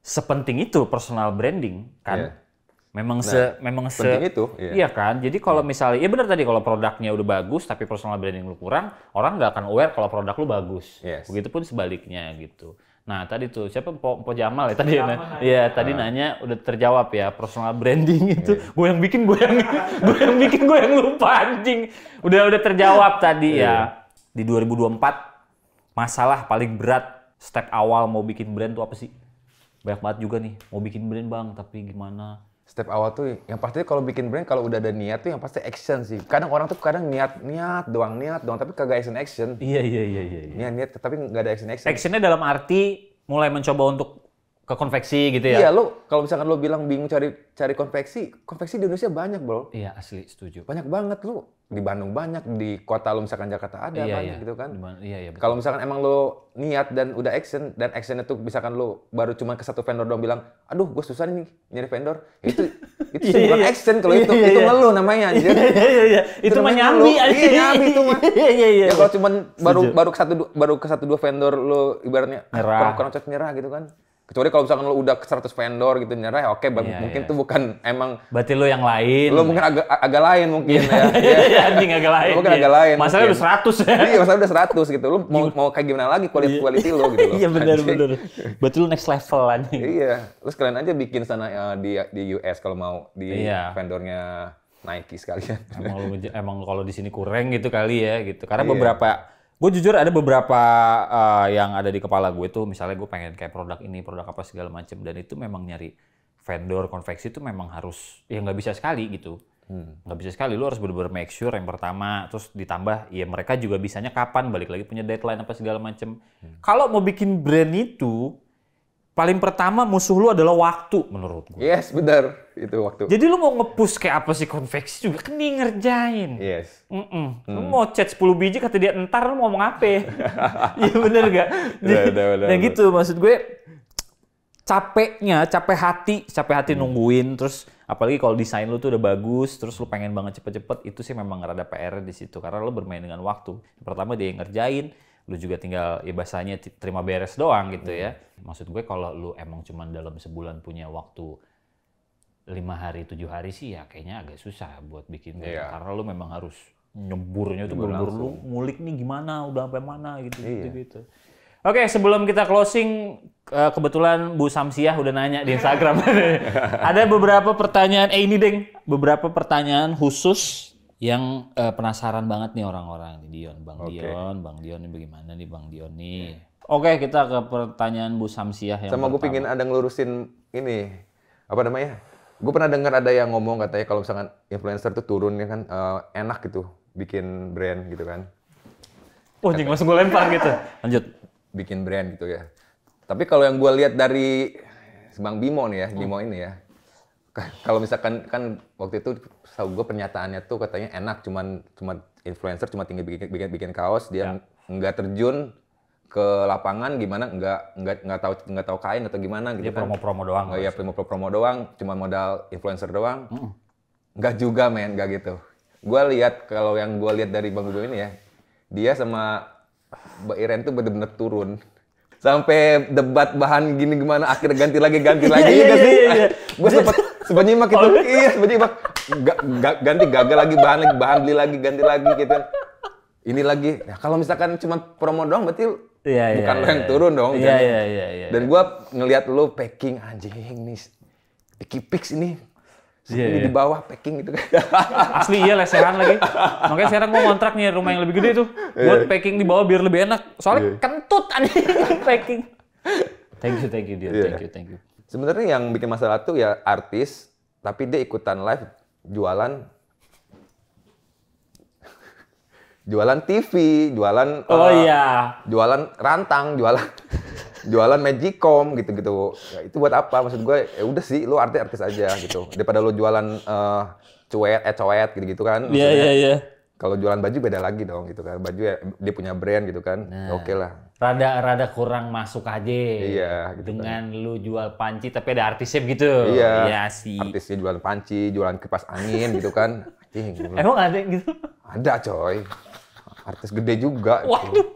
sepenting itu personal branding kan. Yeah. Memang nah, se memang se itu. Iya. iya kan? Jadi kalau misalnya ya benar tadi kalau produknya udah bagus tapi personal branding lu kurang, orang nggak akan aware kalau produk lu bagus. Yes. Begitupun sebaliknya gitu. Nah, tadi tuh siapa Po, po Jamal ya tadi Jamal, ya. Iya, tadi nanya udah terjawab ya personal branding itu. Yeah. Gue yang bikin, gue yang gue yang bikin, gue yang lupa anjing. Udah udah terjawab tadi yeah. ya. Di 2024 masalah paling berat step awal mau bikin brand tuh apa sih? banyak banget juga nih mau bikin brand bang tapi gimana step awal tuh yang pasti kalau bikin brand kalau udah ada niat tuh yang pasti action sih. Kadang orang tuh kadang niat niat doang niat doang tapi kagak action action. Iya, iya iya iya iya. Niat niat tapi nggak ada action action. Actionnya dalam arti mulai mencoba untuk ke konveksi gitu ya? Iya, lo kalau misalkan lo bilang bingung cari cari konveksi, konveksi di Indonesia banyak bro. Iya asli setuju. Banyak banget lo di Bandung banyak, di kota lo misalkan Jakarta ada iya, banyak iya. gitu kan? Dimana, iya iya. Kalau misalkan emang lo niat dan udah action dan action itu misalkan lo baru cuma ke satu vendor dong bilang, aduh gue susah nih nyari vendor, ya itu itu iya, sih bukan iya. action kalau itu iya, itu iya. ngeluh namanya. Iya iya iya. Itu, itu mah nyambi. Iya nyambi itu mah. Iya iya iya. Ya kalau cuma baru baru ke satu baru ke satu dua vendor lo ibaratnya kurang kurang cocok nyerah gitu kan? kecuali kalau misalkan lo udah ke 100 vendor gitu nyerah ya oke okay, iya, yeah, mungkin yeah. tuh bukan emang berarti lo yang lain lo mungkin agak agak lain mungkin iya, ya iya, iya anjing agak lain mungkin agak lain masalahnya udah 100 ya iya masalahnya udah 100 gitu lo mau mau kayak gimana lagi quality kualitas lo gitu iya benar benar berarti lo next level anjing iya Lo sekalian aja bikin sana uh, di di US kalau mau di yeah. vendornya Nike sekalian emang emang kalau di sini kurang gitu kali ya gitu karena yeah. beberapa gue jujur ada beberapa uh, yang ada di kepala gue tuh misalnya gue pengen kayak produk ini produk apa segala macem dan itu memang nyari vendor konveksi itu memang harus ya nggak bisa sekali gitu hmm. nggak hmm. bisa sekali lu harus bener-bener make sure yang pertama terus ditambah ya mereka juga bisanya kapan balik lagi punya deadline apa segala macem hmm. kalau mau bikin brand itu paling pertama musuh lu adalah waktu menurut gue. Yes, benar. Itu waktu. Jadi lu mau ngepus kayak apa sih konveksi juga kan ngerjain. Yes. Mm -mm. Hmm. Lu mau chat 10 biji kata dia entar lu ngomong apa? Ya? Iya bener enggak? Ya bener, gitu maksud gue capeknya, capek hati, capek hati hmm. nungguin terus apalagi kalau desain lu tuh udah bagus terus lu pengen banget cepet-cepet itu sih memang rada PR di situ karena lu bermain dengan waktu. Pertama dia yang ngerjain, lu juga tinggal ya bahasanya terima beres doang gitu ya. hmm. ya. Maksud gue kalau lu emang cuman dalam sebulan punya waktu lima hari tujuh hari sih ya kayaknya agak susah buat bikin yeah. Iya. Gitu. karena lu memang harus nyemburnya tuh berburu lu ngulik nih gimana udah sampai mana gitu yeah. gitu gitu. Oke, sebelum kita closing, eh, kebetulan Bu Samsiah udah nanya di Instagram. Ada beberapa pertanyaan, eh ini deng, beberapa pertanyaan khusus yang uh, penasaran banget nih orang-orang nih Dion, Bang okay. Dion, Bang Dion ini bagaimana nih Bang Dion nih. Oke, okay, kita ke pertanyaan Bu Samsiah yang Sama gue pingin ada ngelurusin ini apa namanya? Gue pernah dengar ada yang ngomong katanya kalau misalkan influencer tuh turun ya kan uh, enak gitu bikin brand gitu kan. Oh, jadi langsung gue lempar gitu. Lanjut. Bikin brand gitu ya. Tapi kalau yang gue lihat dari Bang Bimo nih ya, Bimo ini ya kalau misalkan kan waktu itu tahu gue pernyataannya tuh katanya enak cuman cuma influencer cuma tinggal bikin bikin, bikin kaos dia ya. nggak terjun ke lapangan gimana nggak nggak nggak tahu nggak tahu kain atau gimana gitu dia kan. promo-promo doang nggak oh iya, ya promo promo doang cuma modal influencer doang mm. nggak juga men nggak gitu gue lihat kalau yang gue lihat dari bang Gudo ini ya dia sama Mbak Iren tuh bener-bener turun sampai debat bahan gini gimana akhir ganti lagi ganti iya, lagi gitu sih gue sempet sebanyak itu iya, sebanyak ga, ganti gagal lagi bahan lagi, bahan beli lagi, ganti lagi gitu. Kan. Ini lagi. Ya, kalau misalkan cuma promo doang berarti iya, iya, bukan iya, lo yang iya. turun dong. Iya, kan? iya, iya, iya. Dan gue ngelihat lo packing anjing nih. Picky Picks ini yeah, yeah. di bawah packing gitu kan. Asli iya lesehan lagi. Makanya sekarang gua kontrak nih rumah yang lebih gede tuh. Buat yeah. packing di bawah biar lebih enak. Soalnya yeah. kentut anjing packing. Thank you, thank you dear. Yeah. Thank you, thank you. Sebenarnya yang bikin masalah tuh ya artis, tapi dia ikutan live jualan jualan TV, jualan Oh uh, iya. Jualan rantang, jualan jualan Magicom gitu-gitu. Ya, itu buat apa? Maksud gue ya udah sih lu artis-artis aja gitu. Daripada lu jualan uh, cuet, eh cuet gitu-gitu kan. Iya iya iya. Kalau jualan baju beda lagi dong gitu kan. Baju ya dia punya brand gitu kan. Nah. Ya oke okay lah rada rada kurang masuk aja. Iya. Gitu kan. dengan kan. lu jual panci tapi ada artisnya begitu. Iya. Iya sih. Artisnya jualan panci, jualan kipas angin gitu kan. Cing, Emang ada gitu? Ada coy. Artis gede juga. Gitu. Waduh.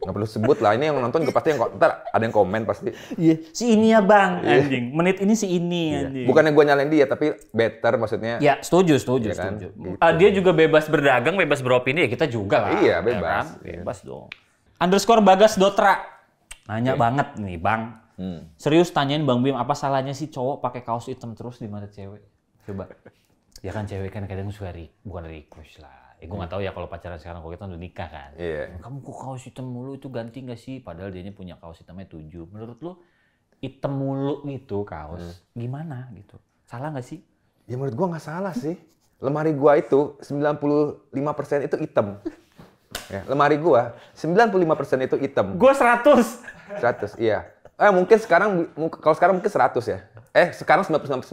Gak Nggak perlu sebut lah, ini yang nonton gue pasti yang ntar ada yang komen pasti. Iya, si ini ya bang, iya. anjing. Menit ini si ini, iya. anjing. Bukannya gue nyalain dia, tapi better maksudnya. Ya, setuju, setuju, ya kan? setuju. Gitu. Uh, dia juga bebas berdagang, bebas beropini, ya kita juga lah. Iya, ya bebas. Ya kan? Iya. Bebas iya. dong underscore bagas dotra. Nanya okay. banget nih bang. Hmm. Serius tanyain bang Bim apa salahnya sih cowok pakai kaos hitam terus di mata cewek? Coba. ya kan cewek kan kadang suka re bukan request lah. Eh, gue nggak gak tahu ya kalau pacaran sekarang kok kita udah nikah kan. Yeah. Kamu kok kaos hitam mulu itu ganti gak sih? Padahal dia punya kaos hitamnya tujuh. Menurut lu hitam mulu gitu kaos hmm. gimana gitu? Salah gak sih? Ya menurut gue gak salah sih. Lemari gue itu 95% itu hitam. Ya, lemari gua 95% itu item. Gua 100. 100, iya. Eh mungkin sekarang kalau sekarang mungkin 100 ya. Eh sekarang 99%.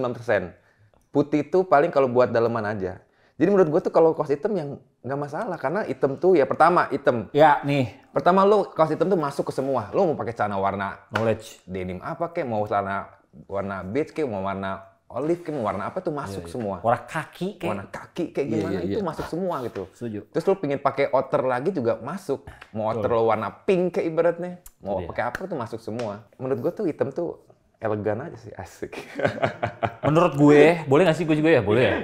Putih itu paling kalau buat daleman aja. Jadi menurut gua tuh kalau kaos hitam yang nggak masalah karena hitam tuh ya pertama hitam. Ya nih. Pertama lo kaos hitam tuh masuk ke semua. Lo mau pakai celana warna knowledge, denim apa kek, mau celana warna beige kek, mau warna olive kan warna apa tuh masuk yeah, iya. semua. Warna kaki kayak warna kaki kayak iya, iya, gimana yeah, yeah, yeah. itu masuk semua gitu. Setuju. Terus lu pingin pakai outer lagi juga masuk. Mau outer lo warna pink kayak ibaratnya. Mau yeah. pakai apa tuh masuk semua. Menurut gua tuh hitam tuh elegan aja sih asik. menurut gue, boleh gak sih gue juga ya boleh ya.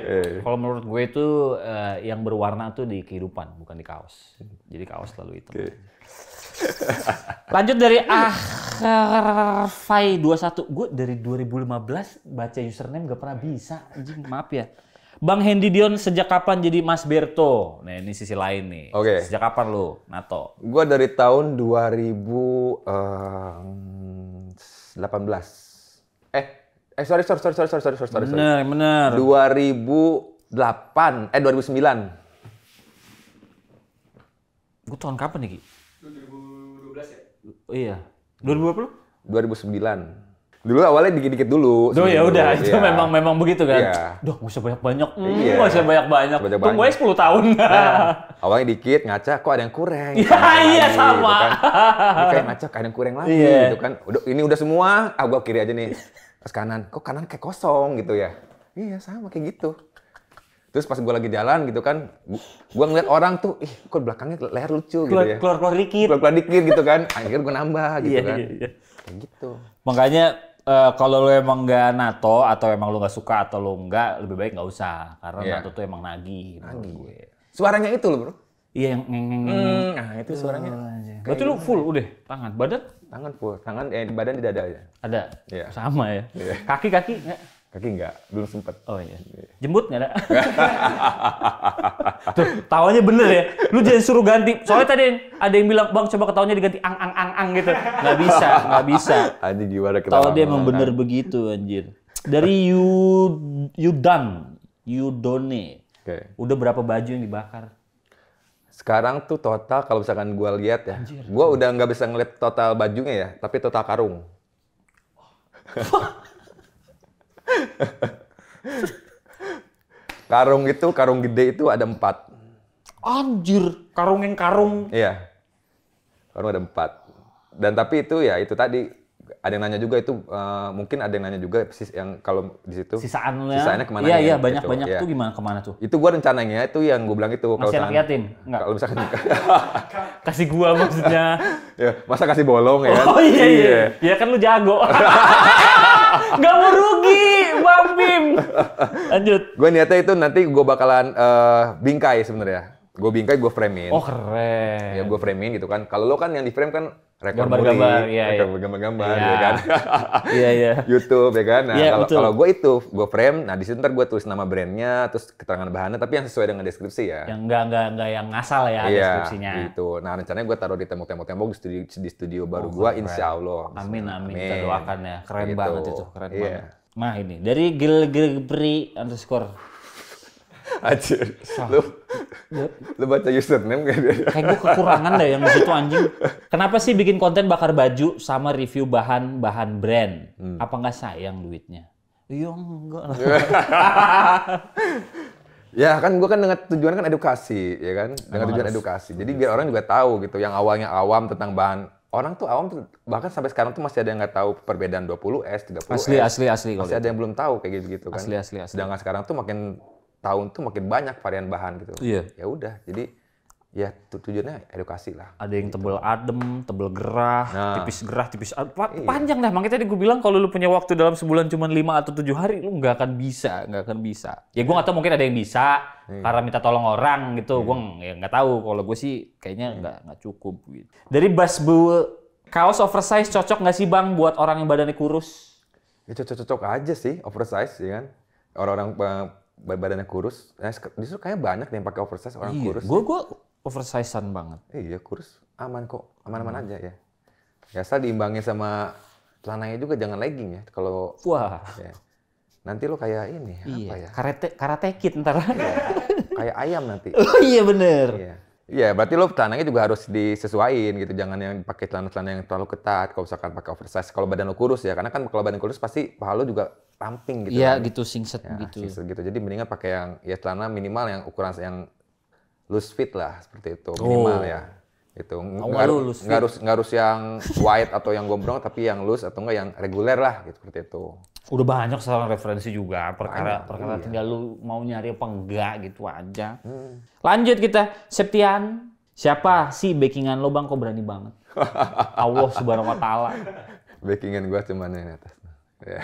Kalau menurut gue itu uh, eh, yang berwarna tuh di kehidupan bukan di kaos. Jadi kaos selalu hitam. Okay. Lanjut dari Akhfai 21. Gue dari 2015 baca username gak pernah bisa. Anjing, maaf ya. Bang Hendy Dion sejak kapan jadi Mas Berto? Nah ini sisi lain nih. Oke. Okay. Sejak kapan lu NATO? Gue dari tahun 2018. Eh, eh sorry sorry sorry sorry sorry sorry sorry. Bener bener. 2008 eh 2009. Gue tahun kapan nih Ki? Iya. puluh, iya. 2020? 2009 dulu awalnya dikit-dikit dulu. Dulu ya udah itu iya. memang memang begitu kan. Iya. Duh, gak usah banyak-banyak. Hmm, iya. Gak usah banyak-banyak. Tunggu aja sepuluh tahun. Nah, awalnya dikit, ngaca kok ada yang kurang. Ya, iya, iya gitu sama. Gitu kan. Ini kayak ngaca ada yang kurang lagi yeah. gitu kan. Udah ini udah semua, ah gua kiri aja nih. Pas kanan, kok kanan kayak kosong gitu ya. Iya sama kayak gitu. Terus pas gue lagi jalan gitu kan, gue ngeliat orang tuh, ih kok belakangnya leher lucu gitu ya. Keluar-keluar dikit. Keluar-keluar dikit gitu kan. Akhirnya gue nambah gitu iya, kan. Iya, iya. Kayak gitu. Makanya uh, kalau lo emang nggak nato atau emang lo nggak suka atau lo nggak, lebih baik nggak usah. Karena yeah. nato tuh emang nagih. Nagih. Gue. Suaranya itu lo bro. Iya yang Hmm, nah itu suaranya. Uh, Berarti lu full ya? udah tangan, badan? Tangan full, tangan eh badan di dada aja. Ada. Yeah. Sama ya. Iya. Kaki kaki Kaki enggak belum sempet. Oh iya. iya. Jembut enggak ada? Tuh, tawanya bener ya. Lu jangan suruh ganti. Soalnya tadi ada yang bilang, bang coba ketawanya diganti ang ang ang ang gitu. Nggak bisa, nggak bisa. Anjing gimana ketawa. Tawa dia emang bener begitu anjir. Dari you, you done, you done. Okay. Udah berapa baju yang dibakar? Sekarang tuh total kalau misalkan gua lihat ya, Anjir. gua udah nggak bisa ngeliat total bajunya ya, tapi total karung. karung itu karung gede itu ada empat. Anjir, karung yang karung. Iya, karung ada empat. Dan tapi itu ya itu tadi ada yang nanya juga itu uh, mungkin ada yang nanya juga yang kalau di situ sisaan ya? sisaannya kemana iya ya? iya banyak gitu, banyak ya. tuh gimana kemana tuh itu gua rencananya itu yang gua bilang itu kalau anak yatim enggak kalau misalkan kasih gua maksudnya ya masa kasih bolong ya oh iya iya ya kan lu jago nggak mau rugi, Bang Bim. Lanjut. Gue niatnya itu nanti gue bakalan uh, bingkai sebenarnya. Gue bingkai, gue framein. Oh keren. Ya gue framein gitu kan. Kalau lo kan yang di frame kan rekor gambar-gambar, ya, rekor ya. gambar-gambar, ya. ya kan? Iya, iya. YouTube, ya kan? Nah, ya, kalau, kalau gue itu, gue frame, nah di sini ntar gue tulis nama brandnya, terus keterangan bahannya, tapi yang sesuai dengan deskripsi ya. Yang enggak, enggak, enggak yang ngasal ya, ya deskripsinya. gitu. Nah, rencananya gue taruh di tembok-tembok tembok di studio, di studio baru oh, gue, insya Allah. Amin, amin, amin. Kita ya. Keren gitu. banget itu, keren yeah. banget. Nah ini, dari Gilgilbri underscore Anjir. Lu, yep. Ya. lu baca username kayak dia. Kayak gue kekurangan deh yang disitu anjing. Kenapa sih bikin konten bakar baju sama review bahan-bahan brand? Hmm. Apa nggak sayang duitnya? Iya enggak lah. Ya kan gue kan dengan tujuan kan edukasi, ya kan? Dengan Emang tujuan harus. edukasi. Jadi biar orang juga tahu gitu, yang awalnya awam tentang bahan orang tuh awam tuh, bahkan sampai sekarang tuh masih ada yang nggak tahu perbedaan 20S, 30S. Asli, asli, asli. Masih ada yang belum tahu kayak gitu-gitu kan. Asli, asli, asli. Sedangkan sekarang tuh makin tahun tuh makin banyak varian bahan gitu. Iya. Ya udah, jadi ya tujuannya edukasi lah. Ada yang gitu. tebel adem, tebel gerah, nah. tipis gerah, tipis adem. Pa iya. Panjang dah, makanya tadi gue bilang kalau lu punya waktu dalam sebulan cuma 5 atau 7 hari, lu nggak akan bisa, nggak akan bisa. Ya gue nggak tahu mungkin ada yang bisa iya. karena minta tolong orang gitu. Iya. Gue ya nggak tahu. Kalau gue sih kayaknya iya. nggak nggak cukup. Gitu. Dari Basbu kaos oversize cocok nggak sih bang buat orang yang badannya kurus? Ya cocok-cocok aja sih oversize, ya kan. Orang-orang eh, badannya kurus, Nah, justru kayak banyak yang pakai oversize orang iya. kurus. Gue gue oversizean banget. Iya kurus aman kok, aman-aman hmm. aja ya. Ya asal diimbangi sama celananya juga jangan legging ya kalau. Wah. Ya. Nanti lo kayak ini iya. apa ya? Karate kit ntar. Ya. kayak ayam nanti. Oh iya bener. Iya. Iya, berarti lo celananya juga harus disesuaikan gitu. Jangan yang pakai celana-celana yang terlalu ketat. Kalau misalkan pakai oversize, kalau badan lo kurus ya, karena kan kalau badan kurus pasti paha juga ramping gitu. Iya kan. gitu singset ya, gitu. Singset gitu. Jadi mendingan pakai yang ya celana minimal yang ukuran yang loose fit lah seperti itu oh. minimal ya, gitu. oh. ya. Itu nggak harus nggak harus yang wide atau yang gombrong tapi yang loose atau enggak yang reguler lah gitu seperti itu. Udah banyak salah referensi juga perkara banyak, perkara iya. tinggal lu mau nyari apa enggak gitu aja. Hmm. Lanjut kita Septian Siapa sih backingan lo bang? Kok berani banget? Allah subhanahu wa ta'ala. Backingan gue cuman ini atas. Yeah.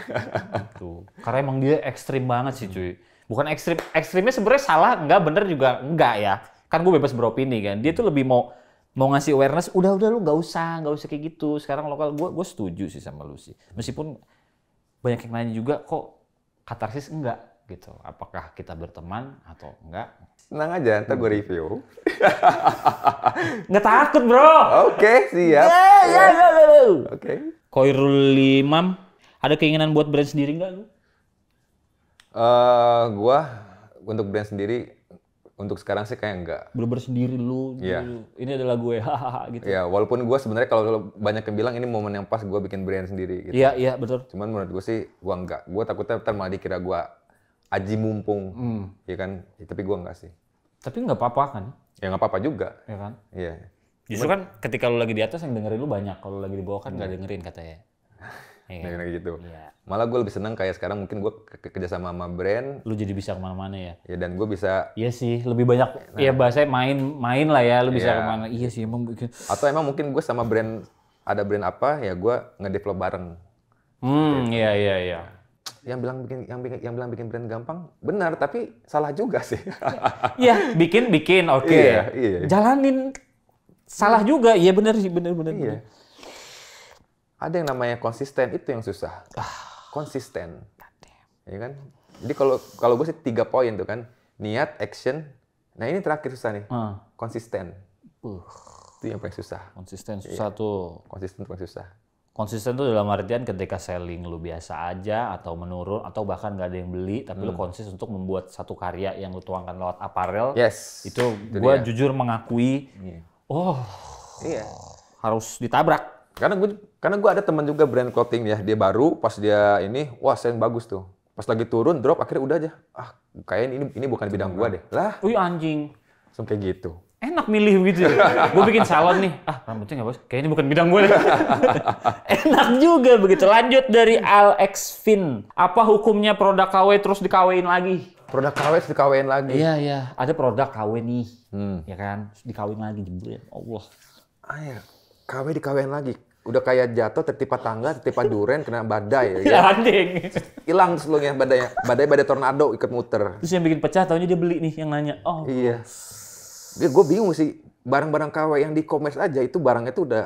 Gitu. Karena emang dia ekstrim banget sih cuy. Bukan ekstrim, ekstrimnya sebenarnya salah, enggak bener juga enggak ya. Kan gue bebas beropini kan. Dia tuh lebih mau mau ngasih awareness, udah udah lu nggak usah, nggak usah kayak gitu. Sekarang lokal gue gue setuju sih sama lu sih. Meskipun banyak yang nanya juga kok katarsis enggak gitu. Apakah kita berteman atau enggak? senang aja, ntar gue review. Nggak takut bro. Oke, okay, siap. yeah, yeah, yeah. Iya. Oke. Koirul Imam ada keinginan buat brand sendiri nggak lu? Uh, eh, gua untuk brand sendiri untuk sekarang sih kayak enggak. Belum bersendiri sendiri lu, yeah. ini adalah gue, hahaha gitu. Ya, yeah, walaupun gue sebenarnya kalau banyak yang bilang ini momen yang pas gue bikin brand sendiri gitu. Iya, yeah, iya, yeah, betul. Cuman menurut gue sih gue enggak. Gue takutnya ntar malah dikira gue aji mumpung, mm. ya kan? Ya, tapi gue enggak sih. Tapi nggak apa-apa kan? Ya nggak apa-apa juga. Ya kan? Iya. Yeah. Justru kan ketika lu lagi di atas yang dengerin lu banyak, kalau lagi di bawah kan nggak dengerin katanya. yeah. Iya. kayak gitu. Yeah. Malah gue lebih seneng kayak sekarang mungkin gue kerja sama sama brand. Lu jadi bisa kemana-mana ya? Ya dan gue bisa. Iya sih, lebih banyak. Nah, bahasa ya bahasanya main-main lah ya, lu bisa yeah. kemana? Iya sih emang. Atau emang mungkin gue sama brand ada brand apa ya gue ngedevelop bareng. Hmm, iya iya iya yang bilang bikin yang yang bilang bikin brand gampang benar tapi salah juga sih. Iya, bikin bikin oke. Okay. Iya, iya. Jalanin salah juga. Iya benar sih benar benar. Iya. Bener ada yang namanya konsisten itu yang susah. Ah. Konsisten. Ya kan? Jadi kalau kalau gue sih tiga poin tuh kan niat, action. Nah ini terakhir susah nih. Uh. Konsisten. Uh. Itu yang paling susah. Konsisten iya. susah ya. tuh. Konsisten paling susah. Konsisten tuh dalam artian ketika selling lu biasa aja atau menurun atau bahkan nggak ada yang beli tapi hmm. lu konsisten untuk membuat satu karya yang lu tuangkan lewat aparel. Yes. Itu, itu gue jujur mengakui. Yeah. Oh. Iya. Harus ditabrak karena gue karena gue ada teman juga brand clothing ya, dia baru pas dia ini, wah sen bagus tuh. Pas lagi turun drop akhirnya udah aja. Ah, kayaknya ini ini bukan bidang gue deh. Lah. Wih anjing. Sem kayak gitu. Enak milih gitu. Ya. gue bikin salon nih. Ah, rambutnya nggak bos. Kayaknya ini bukan bidang gue Enak juga begitu. Lanjut dari Alex Finn. Apa hukumnya produk KW terus dikawin lagi? Produk KW terus dikawin lagi. Iya, iya. Ada produk KW nih. Hmm. Ya kan? dikawin lagi jebret. Ya. Allah. Ayah, KW dikawin lagi udah kayak jatuh tertipa tangga tertipa duren kena badai ya anjing hilang seluruhnya badai badai badai tornado ikut muter terus yang bikin pecah tahunya dia beli nih yang nanya oh iya dia gue bingung sih barang-barang KW yang di komers aja itu barangnya tuh udah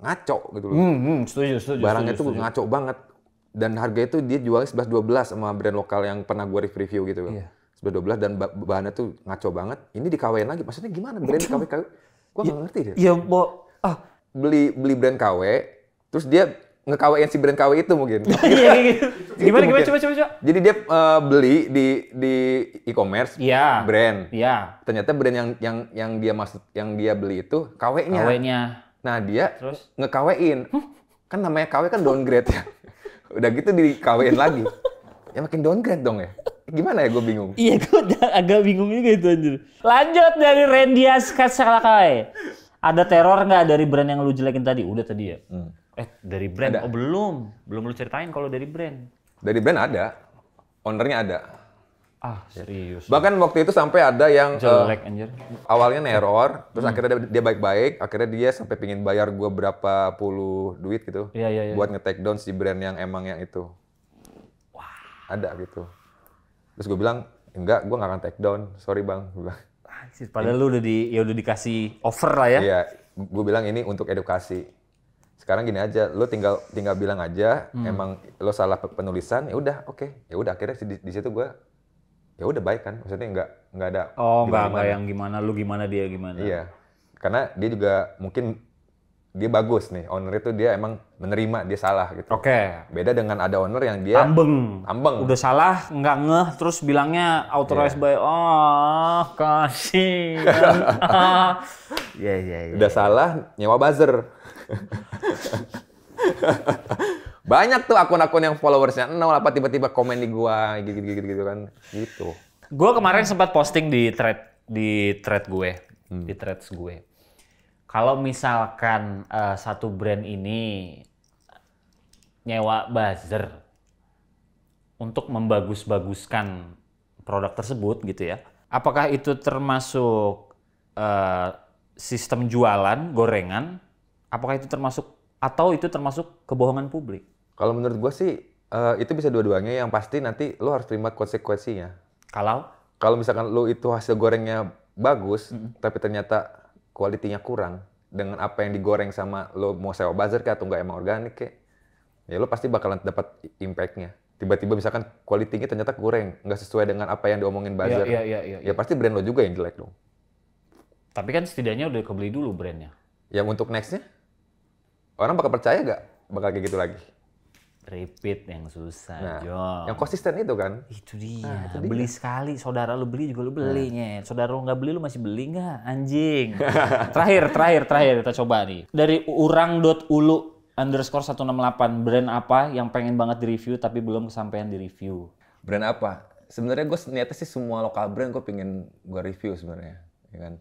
ngaco gitu loh hmm, hmm, setuju, setuju, barangnya itu tuh ngaco banget dan harga itu dia jual sebelas dua belas sama brand lokal yang pernah gue review gitu loh. Iya. sebelas dua belas dan bahannya tuh ngaco banget. Ini dikawain lagi. Maksudnya gimana brand dikawin? Gua nggak ngerti deh. Iya, bo ah beli beli brand KW, terus dia ngekawain si brand KW itu mungkin. Iya gitu. Gimana gimana coba coba coba. Jadi dia uh, beli di di e-commerce yeah. brand. Iya. Ternyata brand yang yang yang dia maksud yang dia beli itu KW-nya. KW-nya. Nah, dia terus ngekawain. Huh? Kan namanya KW kan downgrade ya. Udah gitu dikawain lagi. Ya makin downgrade dong ya. Gimana ya gue bingung. Iya, gue agak bingung juga itu anjir. Lanjut dari Randy Askas Salakawe ada teror nggak dari brand yang lu jelekin tadi? Udah tadi ya. Hmm. Eh dari brand? Ada. Oh belum, belum lu ceritain kalau dari brand. Dari brand ada, ownernya ada. Ah serius. Bahkan waktu itu sampai ada yang eh, jelek uh, anjir. Awalnya neror, terus akhirnya dia baik-baik, akhirnya dia sampai pingin bayar gua berapa puluh duit gitu. Iya iya. Ya. Buat nge-take down si brand yang emang yang itu. Wah. Ada gitu. Terus gue bilang enggak, gue nggak akan take down. Sorry bang. Gue bilang Anjir, padahal lu udah di ya udah dikasih offer lah ya. Iya, gue bilang ini untuk edukasi. Sekarang gini aja, lu tinggal tinggal bilang aja hmm. emang lu salah penulisan, ya udah oke. Okay. Ya udah akhirnya di, di situ gue ya udah baik kan. Maksudnya nggak nggak ada Oh, nggak yang gimana lu gimana dia gimana. Iya. Karena dia juga mungkin dia bagus nih owner itu dia emang menerima dia salah gitu. Oke. Okay. Beda dengan ada owner yang dia ambeng. Ambeng. Udah salah nggak ngeh terus bilangnya authorized yeah. by oh kasih. Iya iya iya. Udah salah nyewa buzzer. Banyak tuh akun-akun yang followersnya nol apa tiba-tiba komen di gua gitu gitu gitu kan gitu. Gue kemarin sempat posting di thread di thread gue hmm. di threads gue kalau misalkan uh, satu brand ini nyewa buzzer untuk membagus-baguskan produk tersebut gitu ya. Apakah itu termasuk uh, sistem jualan gorengan? Apakah itu termasuk atau itu termasuk kebohongan publik? Kalau menurut gue sih uh, itu bisa dua-duanya. Yang pasti nanti lo harus terima konsekuensinya. Kalau? Kalau misalkan lo itu hasil gorengnya bagus, mm -hmm. tapi ternyata kualitinya kurang dengan apa yang digoreng sama lo mau sewa buzzer kayak atau nggak emang organik kayak ya lo pasti bakalan dapat impactnya tiba-tiba misalkan kualitinya ternyata goreng nggak sesuai dengan apa yang diomongin iya, buzzer ya, ya, ya, ya, ya. pasti brand lo juga yang jelek dong tapi kan setidaknya udah kebeli dulu brandnya yang untuk nextnya orang bakal percaya gak bakal kayak gitu lagi repeat yang susah, nah, Jong. Yang konsisten itu kan? Itu dia. Nah, itu dia. Beli sekali, saudara lu beli juga lu nah. beli, nah. Saudara lu nggak beli lu masih beli nggak? Anjing. terakhir, terakhir, terakhir kita coba nih. Dari ulu underscore satu enam delapan brand apa yang pengen banget di-review tapi belum kesampaian di-review? Brand apa? Sebenarnya gue niatnya sih semua lokal brand gue pengen gue review sebenarnya. Ya kan?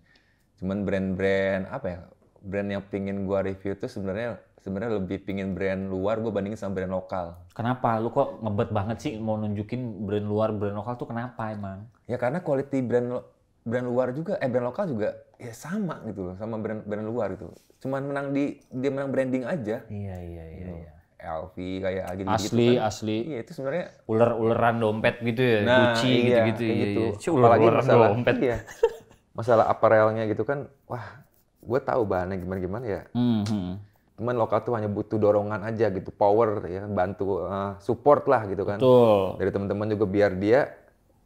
Cuman brand-brand apa ya? brand yang pingin gua review tuh sebenarnya sebenarnya lebih pingin brand luar gua bandingin sama brand lokal. Kenapa? Lu kok ngebet banget sih mau nunjukin brand luar brand lokal tuh kenapa emang? Ya karena quality brand brand luar juga eh brand lokal juga ya sama gitu loh sama brand brand luar gitu. Cuman menang di dia menang branding aja. Iya iya iya. Gitu. iya. LV kayak gitu, -gitu asli kan. asli iya itu sebenarnya ular uleran dompet gitu ya nah, Gucci iya, gitu gitu iya, iya. ular uleran dompet ya, masalah aparelnya gitu kan wah gue tahu bahannya gimana gimana ya mm-hmm. cuman lokal tuh hanya butuh dorongan aja gitu power ya bantu uh, support lah gitu kan Betul. dari teman-teman juga biar dia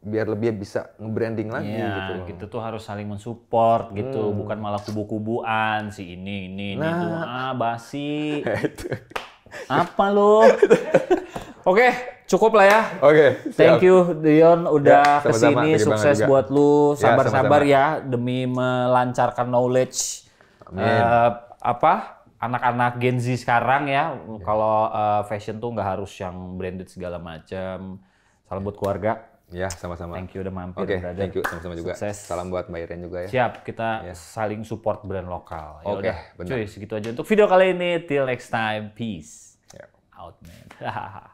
biar lebih bisa nge-branding lagi ya, gitu. Loh. Gitu tuh harus saling mensupport gitu, hmm. bukan malah kubu-kubuan si ini ini nah. ini tuh nah. ah basi. Nah, Apa lo? Oke, okay, cukup lah ya. Oke. Okay, Thank you Dion udah ya, kesini, sukses buat lu, ya, sabar-sabar ya, ya demi melancarkan knowledge Uh, apa anak-anak Gen Z sekarang ya, yeah. kalau uh, fashion tuh nggak harus yang branded segala macam. Salam buat keluarga. Ya, sama-sama. Thank you udah mampir, okay, thank you. Sama-sama juga. Sukses. Salam buat Mbak Irene juga ya. Siap, kita yes. Iya. saling support brand lokal. Ya Oke, okay, benar. Cuy, segitu aja untuk video kali ini. Till next time, peace. Yeah. Out, man.